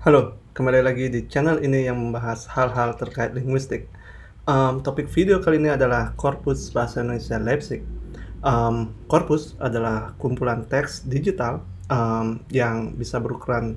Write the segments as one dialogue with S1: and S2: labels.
S1: Halo, kembali lagi di channel ini yang membahas hal-hal terkait linguistik. Um, topik video kali ini adalah Korpus Bahasa Indonesia Leipzig. Um, korpus adalah kumpulan teks digital um, yang bisa berukuran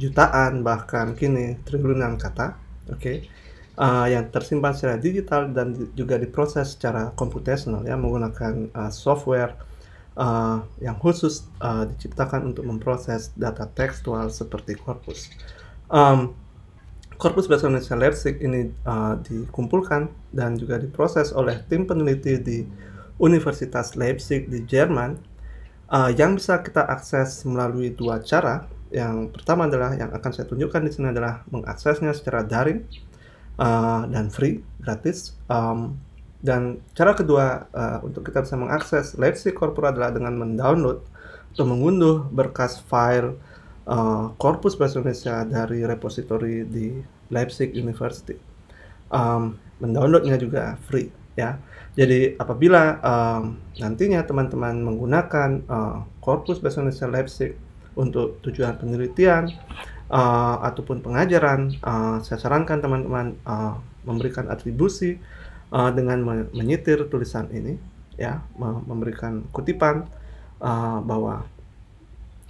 S1: jutaan bahkan kini triliunan kata, oke, okay, uh, yang tersimpan secara digital dan juga diproses secara komputasional ya menggunakan uh, software uh, yang khusus uh, diciptakan untuk memproses data tekstual seperti korpus. Um, korpus bahasa Indonesia Leipzig ini uh, dikumpulkan dan juga diproses oleh tim peneliti di Universitas Leipzig di Jerman uh, yang bisa kita akses melalui dua cara. Yang pertama adalah yang akan saya tunjukkan di sini adalah mengaksesnya secara daring uh, dan free, gratis. Um, dan cara kedua uh, untuk kita bisa mengakses Leipzig corpora adalah dengan mendownload atau mengunduh berkas file korpus eh, uh, bahasa Indonesia dari repository di Leipzig University. Um, mendownloadnya juga free ya. Jadi apabila um, nantinya teman-teman menggunakan uh, bahasa Indonesia Leipzig untuk tujuan penelitian uh, ataupun pengajaran, uh, saya sarankan teman-teman uh, memberikan atribusi uh, dengan menyetir tulisan ini ya memberikan kutipan uh, bahwa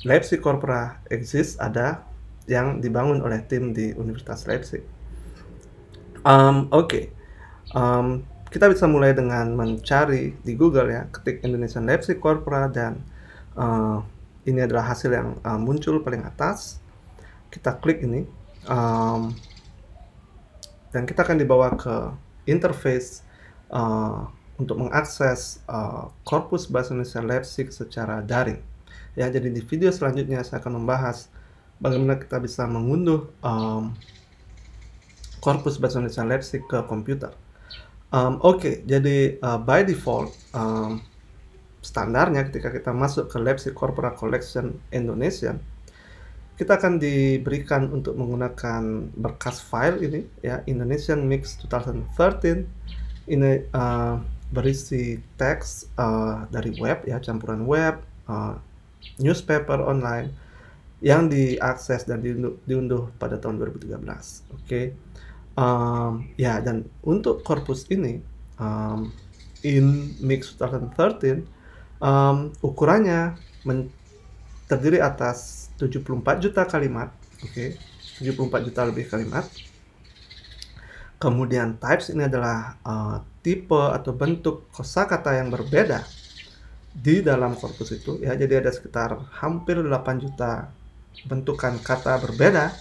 S1: Leipzig Corpora exist ada yang dibangun oleh tim di Universitas Leipzig. Um, Oke, okay. um, kita bisa mulai dengan mencari di Google ya, ketik Indonesian Leipzig Corpora dan uh, ini adalah hasil yang uh, muncul paling atas. Kita klik ini um, dan kita akan dibawa ke interface uh, untuk mengakses uh, korpus bahasa Indonesia Leipzig secara daring. Ya, jadi di video selanjutnya saya akan membahas bagaimana kita bisa mengunduh um, korpus bahasa Indonesia Leipzig ke komputer. Um, Oke, okay, jadi uh, by default um, standarnya ketika kita masuk ke Leipzig Corpora Collection Indonesia kita akan diberikan untuk menggunakan berkas file ini ya Indonesian Mix 2013 ini uh, berisi teks uh, dari web ya campuran web uh, newspaper online yang diakses dan diunduh, diunduh pada tahun 2013 oke okay. um, ehm, ya dan untuk korpus ini um, in mix 2013 um, ehm, ukurannya men terdiri atas 74 juta kalimat, oke, okay, 74 juta lebih kalimat. Kemudian types ini adalah uh, tipe atau bentuk kosakata yang berbeda di dalam korpus itu ya. Jadi ada sekitar hampir 8 juta bentukan kata berbeda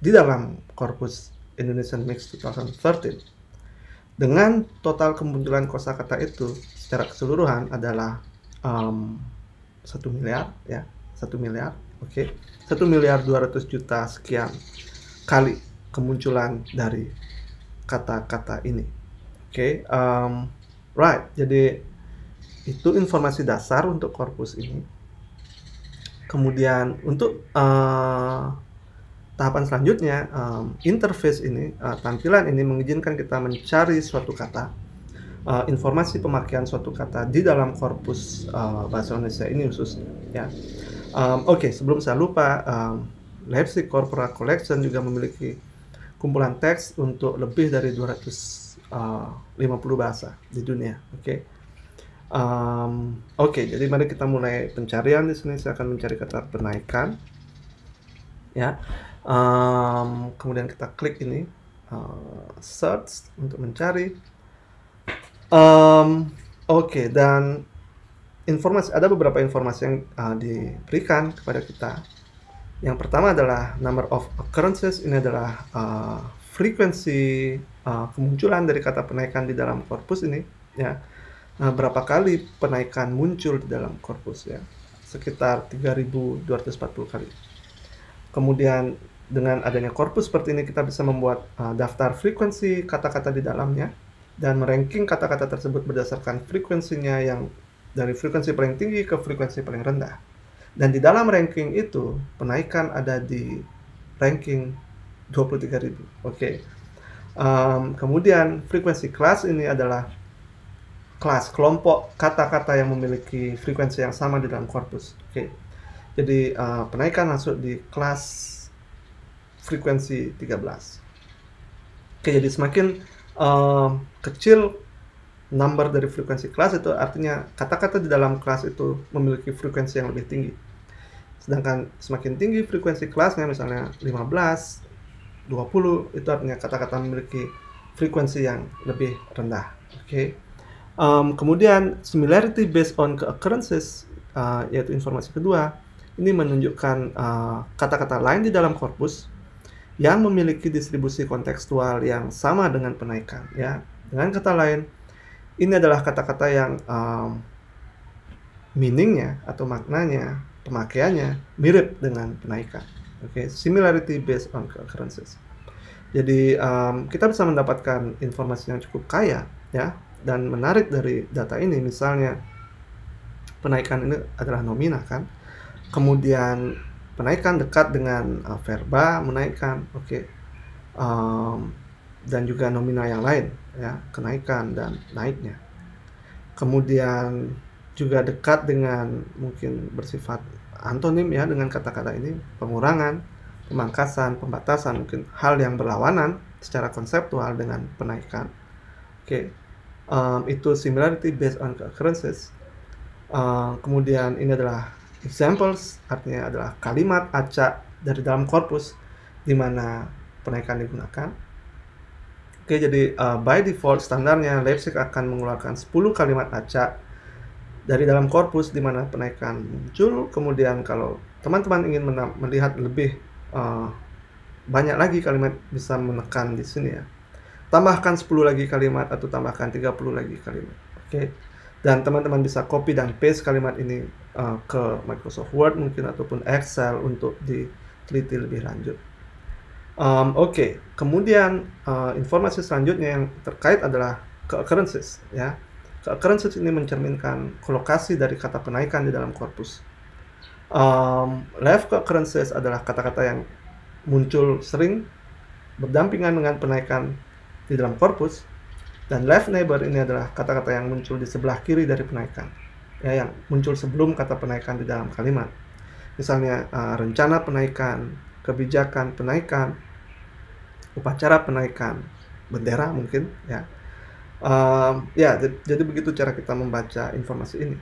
S1: di dalam korpus Indonesian Mix 2013. Dengan total kemunculan kosakata itu secara keseluruhan adalah um, 1 miliar ya satu miliar oke satu miliar 200 juta sekian kali kemunculan dari kata-kata ini oke okay, um, right jadi itu informasi dasar untuk korpus ini kemudian untuk uh, tahapan selanjutnya um, interface ini uh, tampilan ini mengizinkan kita mencari suatu kata uh, informasi pemakaian suatu kata di dalam korpus uh, bahasa Indonesia ini khususnya ya Oke, okay, sebelum saya lupa, um, Leipzig Corpora Collection juga memiliki kumpulan teks untuk lebih dari 250 eh, bahasa di dunia. Oke. Okay? Um, Oke, okay, jadi mari kita mulai pencarian di sini. Saya akan mencari kata penaikan. Ya. Um, kemudian kita klik ini uh, search untuk mencari. Um, Oke, okay, dan informasi ada beberapa informasi yang uh, diberikan kepada kita. Yang pertama adalah number of occurrences ini adalah uh, ah, frekuensi uh, ah, kemunculan dari kata penaikan di dalam korpus ini ya. Nah, berapa kali penaikan muncul di dalam korpus ya? Sekitar 3240 kali. Kemudian dengan adanya korpus seperti ini kita bisa membuat uh, daftar frekuensi kata-kata di dalamnya dan meranking kata-kata tersebut berdasarkan frekuensinya yang dari frekuensi paling tinggi ke frekuensi paling rendah. Dan di dalam ranking itu, penaikan ada di ranking 23.000. Oke. Okay. Um, kemudian frekuensi kelas ini adalah kelas kelompok kata-kata yang memiliki frekuensi yang sama di dalam korpus. Oke. Okay. Jadi uh, penaikan masuk di kelas frekuensi 13. Oke, okay, jadi semakin uh, kecil number dari frekuensi kelas itu artinya kata-kata di dalam kelas itu memiliki frekuensi yang lebih tinggi. Sedangkan semakin tinggi frekuensi kelasnya misalnya 15, 20 itu artinya kata-kata memiliki frekuensi yang lebih rendah. Oke. Okay? Um, kemudian similarity based on occurrences uh, yaitu informasi kedua ini menunjukkan eh, kata-kata uh, lain di dalam korpus yang memiliki distribusi kontekstual yang sama dengan penaikan ya dengan kata lain ini adalah kata-kata yang um, meaningnya atau maknanya pemakaiannya mirip dengan penaikan. Oke, okay? similarity based on occurrences. Jadi um, kita bisa mendapatkan informasi yang cukup kaya ya dan menarik dari data ini misalnya penaikan ini adalah nomina kan. Kemudian penaikan dekat dengan uh, verba menaikkan. Oke. Okay. Um, dan juga nominal yang lain ya kenaikan dan naiknya kemudian juga dekat dengan mungkin bersifat antonim ya dengan kata-kata ini pengurangan pemangkasan pembatasan mungkin hal yang berlawanan secara konseptual dengan penaikan oke okay. um, itu similarity based on occurrences uh, kemudian ini adalah examples artinya adalah kalimat acak dari dalam korpus di mana penaikan digunakan Oke, jadi uh, by default standarnya Leipzig akan mengeluarkan 10 kalimat acak dari dalam korpus di mana penaikan muncul. Kemudian kalau teman-teman ingin melihat lebih uh, banyak lagi kalimat bisa menekan di sini ya. Tambahkan 10 lagi kalimat atau tambahkan 30 lagi kalimat. Oke. Dan teman-teman bisa copy dan paste kalimat ini uh, ke Microsoft Word mungkin ataupun Excel untuk diteliti lebih lanjut. Um, Oke, okay. kemudian uh, informasi selanjutnya yang terkait adalah occurrences ya. Occurrences ini mencerminkan kolokasi dari kata penaikan di dalam korpus. Um, left occurrences adalah kata-kata yang muncul sering berdampingan dengan penaikan di dalam korpus dan left neighbor ini adalah kata-kata yang muncul di sebelah kiri dari penaikan ya yang muncul sebelum kata penaikan di dalam kalimat. Misalnya uh, rencana penaikan kebijakan penaikan, upacara penaikan bendera mungkin ya. Um, ya, jadi begitu cara kita membaca informasi ini.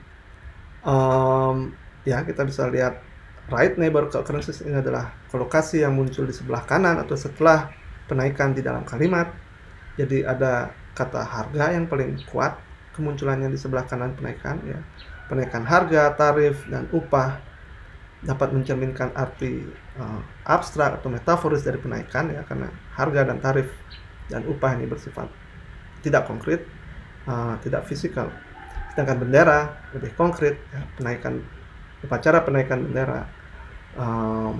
S1: Um, ya, kita bisa lihat right neighbor occurrences ini adalah kolokasi yang muncul di sebelah kanan atau setelah penaikan di dalam kalimat. Jadi ada kata harga yang paling kuat kemunculannya di sebelah kanan penaikan ya. Penaikan harga, tarif, dan upah dapat mencerminkan arti uh, abstrak atau metaforis dari penaikan ya karena harga dan tarif dan upah ini bersifat tidak konkret, uh, tidak fisikal. Sedangkan bendera lebih konkret ya, penaikan upacara penaikan bendera um,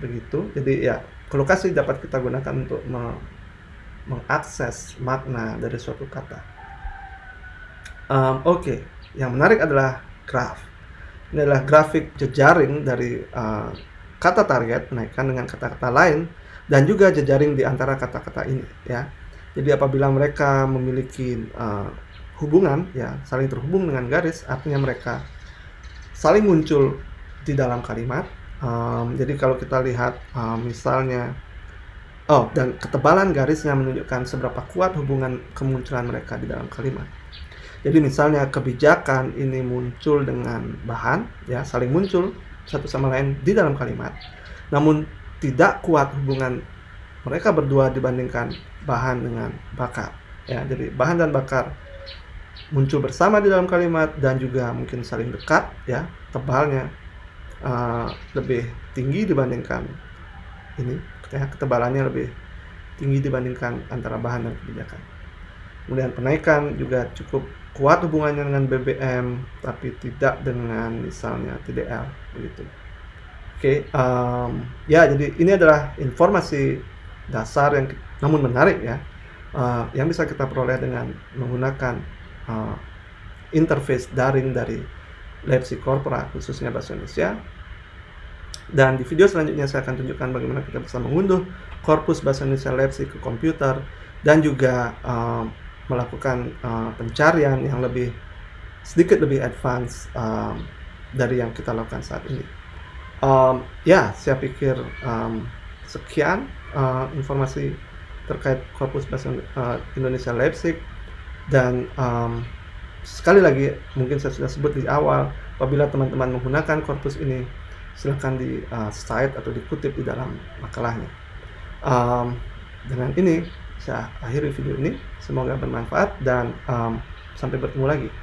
S1: begitu. Jadi ya kolokasi dapat kita gunakan untuk me mengakses makna dari suatu kata. Um, Oke, okay. yang menarik adalah craft ini adalah grafik jejaring dari uh, kata target naikkan dengan kata-kata lain dan juga jejaring di antara kata-kata ini ya. Jadi apabila mereka memiliki uh, hubungan ya saling terhubung dengan garis artinya mereka saling muncul di dalam kalimat. Um, jadi kalau kita lihat uh, misalnya oh dan ketebalan garisnya menunjukkan seberapa kuat hubungan kemunculan mereka di dalam kalimat. Jadi misalnya kebijakan ini muncul dengan bahan ya saling muncul satu sama lain di dalam kalimat. Namun tidak kuat hubungan mereka berdua dibandingkan bahan dengan bakar. Ya, jadi bahan dan bakar muncul bersama di dalam kalimat dan juga mungkin saling dekat ya tebalnya uh, lebih tinggi dibandingkan ini ya ketebalannya lebih tinggi dibandingkan antara bahan dan kebijakan kemudian penaikan juga cukup kuat hubungannya dengan BBM tapi tidak dengan misalnya TDL begitu. Oke, okay, um, ya jadi ini adalah informasi dasar yang namun menarik ya uh, yang bisa kita peroleh dengan menggunakan uh, interface daring dari Leipzig Corpora khususnya bahasa Indonesia. Dan di video selanjutnya saya akan tunjukkan bagaimana kita bisa mengunduh korpus bahasa Indonesia Leipzig ke komputer dan juga um, melakukan uh, pencarian yang lebih sedikit lebih advance um, dari yang kita lakukan saat ini. Um, ya, saya pikir um, sekian uh, informasi terkait Corpus bahasa uh, Indonesia Leipzig dan um, sekali lagi mungkin saya sudah sebut di awal apabila teman-teman menggunakan korpus ini silahkan di uh, cite atau dikutip di dalam makalahnya um, dengan ini saya akhiri video ini semoga bermanfaat dan um, sampai bertemu lagi